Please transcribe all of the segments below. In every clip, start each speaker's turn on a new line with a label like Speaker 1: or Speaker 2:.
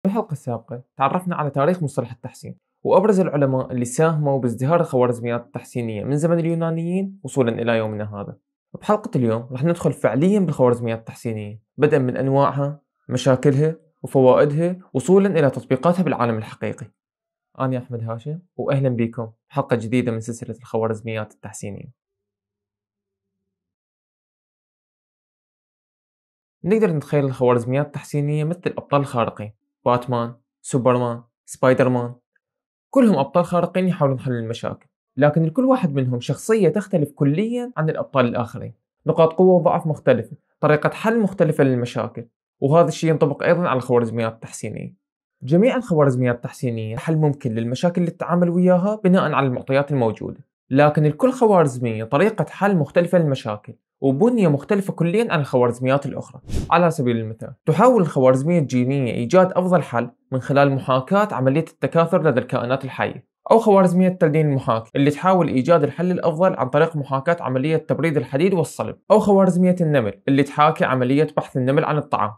Speaker 1: في الحلقة السابقة تعرفنا على تاريخ مصطلح التحسين وأبرز العلماء اللي ساهموا بازدهار الخوارزميات التحسينية من زمن اليونانيين وصولا إلى يومنا هذا بحلقة اليوم رح ندخل فعليا بالخوارزميات التحسينية بدءا من أنواعها مشاكلها وفوائدها وصولا إلى تطبيقاتها بالعالم الحقيقي أنا أحمد هاشم وأهلا بكم حلقة جديدة من سلسلة الخوارزميات التحسينية نقدر نتخيل الخوارزميات التحسينية مثل الأبطال الخارقين باتمان سوبرمان سبايدر مان كلهم أبطال خارقين يحاولون حل المشاكل لكن لكل واحد منهم شخصية تختلف كليا عن الأبطال الآخرين نقاط قوة وضعف مختلفة طريقة حل مختلفة للمشاكل وهذا الشيء ينطبق أيضا على الخوارزميات التحسينية جميع الخوارزميات التحسينية حل ممكن للمشاكل اللي تتعامل وياها بناء على المعطيات الموجودة لكن لكل خوارزمية طريقة حل مختلفة للمشاكل وبنية مختلفة كليا عن الخوارزميات الأخرى على سبيل المثال تحاول الخوارزمية الجينية إيجاد أفضل حل من خلال محاكاة عملية التكاثر لدى الكائنات الحية أو خوارزمية التلدين المحاكي اللي تحاول إيجاد الحل الأفضل عن طريق محاكاة عملية تبريد الحديد والصلب أو خوارزمية النمل اللي تحاكي عملية بحث النمل عن الطعام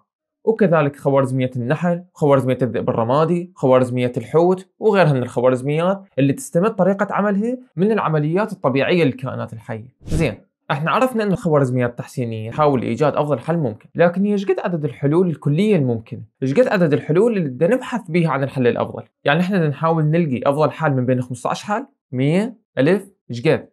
Speaker 1: وكذلك خوارزمية النحل، خوارزمية الذئب الرمادي، خوارزمية الحوت وغيرها من الخوارزميات اللي تستمد طريقة عملها من العمليات الطبيعية للكائنات الحية. زين، احنا عرفنا ان الخوارزميات التحسينيه تحاول ايجاد افضل حل ممكن، لكن هي قد عدد الحلول الكليه الممكنه؟ قد عدد الحلول اللي بدنا نبحث بها عن الحل الافضل؟ يعني احنا نحاول نلقي افضل حل من بين 15 حل؟ 100 1000 قد؟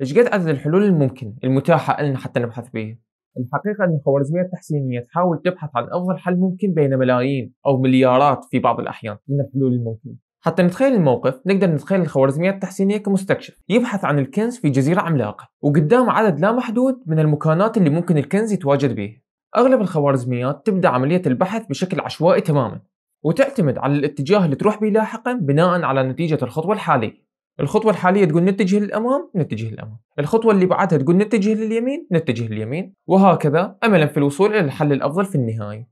Speaker 1: قد عدد الحلول الممكنه المتاحه لنا حتى نبحث بها؟ الحقيقة أن الخوارزميات التحسينية تحاول تبحث عن أفضل حل ممكن بين ملايين أو مليارات في بعض الأحيان من الحلول الممكنة حتى نتخيل الموقف نقدر نتخيل الخوارزميات التحسينية كمستكشف يبحث عن الكنز في جزيرة عملاقة وقدام عدد لا محدود من المكانات اللي ممكن الكنز يتواجد به أغلب الخوارزميات تبدأ عملية البحث بشكل عشوائي تماما وتعتمد على الاتجاه اللي تروح به لاحقا بناء على نتيجة الخطوة الحالية الخطوة الحالية تقول نتجه للأمام نتجه للأمام الخطوة اللي بعدها تقول نتجه لليمين نتجه لليمين وهكذا أملا في الوصول إلى الحل الأفضل في النهاية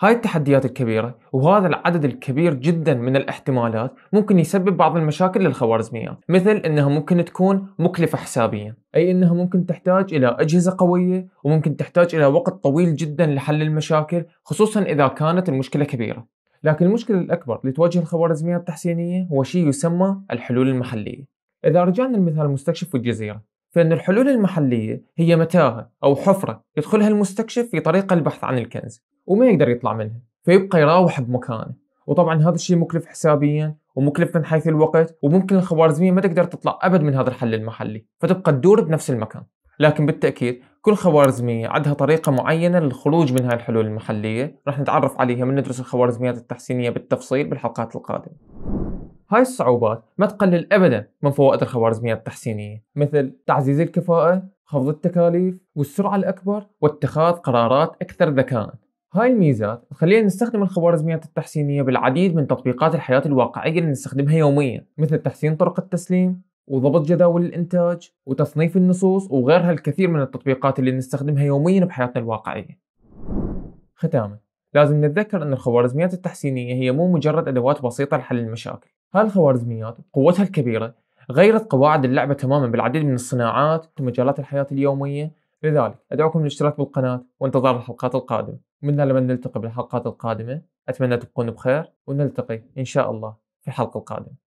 Speaker 1: هاي التحديات الكبيرة وهذا العدد الكبير جدا من الاحتمالات ممكن يسبب بعض المشاكل للخوارزميات مثل انها ممكن تكون مكلفة حسابيا اي انها ممكن تحتاج الى اجهزة قوية وممكن تحتاج الى وقت طويل جدا لحل المشاكل خصوصا اذا كانت المشكلة كبيرة لكن المشكلة الأكبر اللي تواجه الخوارزميات التحسينية هو شيء يسمى الحلول المحلية إذا رجعنا لمثال المستكشف والجزيرة فإن الحلول المحلية هي متاهة أو حفرة يدخلها المستكشف في طريقة البحث عن الكنز وما يقدر يطلع منها فيبقى يراوح بمكانه وطبعا هذا الشيء مكلف حسابيا ومكلف من حيث الوقت وممكن الخوارزميه ما تقدر تطلع ابد من هذا الحل المحلي فتبقى تدور بنفس المكان لكن بالتاكيد كل خوارزميه عندها طريقه معينه للخروج من هاي الحلول المحليه راح نتعرف عليها من ندرس الخوارزميات التحسينيه بالتفصيل بالحلقات القادمه هاي الصعوبات ما تقلل ابدا من فوائد الخوارزميات التحسينيه مثل تعزيز الكفاءه خفض التكاليف والسرعه الاكبر واتخاذ قرارات اكثر ذكاء هاي الميزات تخلينا نستخدم الخوارزميات التحسينية بالعديد من تطبيقات الحياة الواقعية اللي نستخدمها يوميا مثل تحسين طرق التسليم وضبط جداول الإنتاج وتصنيف النصوص وغيرها الكثير من التطبيقات اللي نستخدمها يوميا بحياتنا الواقعية ختاما لازم نتذكر أن الخوارزميات التحسينية هي مو مجرد أدوات بسيطة لحل المشاكل هاي الخوارزميات بقوتها الكبيرة غيرت قواعد اللعبة تماما بالعديد من الصناعات ومجالات الحياة اليومية لذلك أدعوكم للاشتراك بالقناة وانتظار الحلقات القادمة ومن لما نلتقي بالحلقات القادمة أتمنى تبقون بخير ونلتقي إن شاء الله في الحلقة القادمة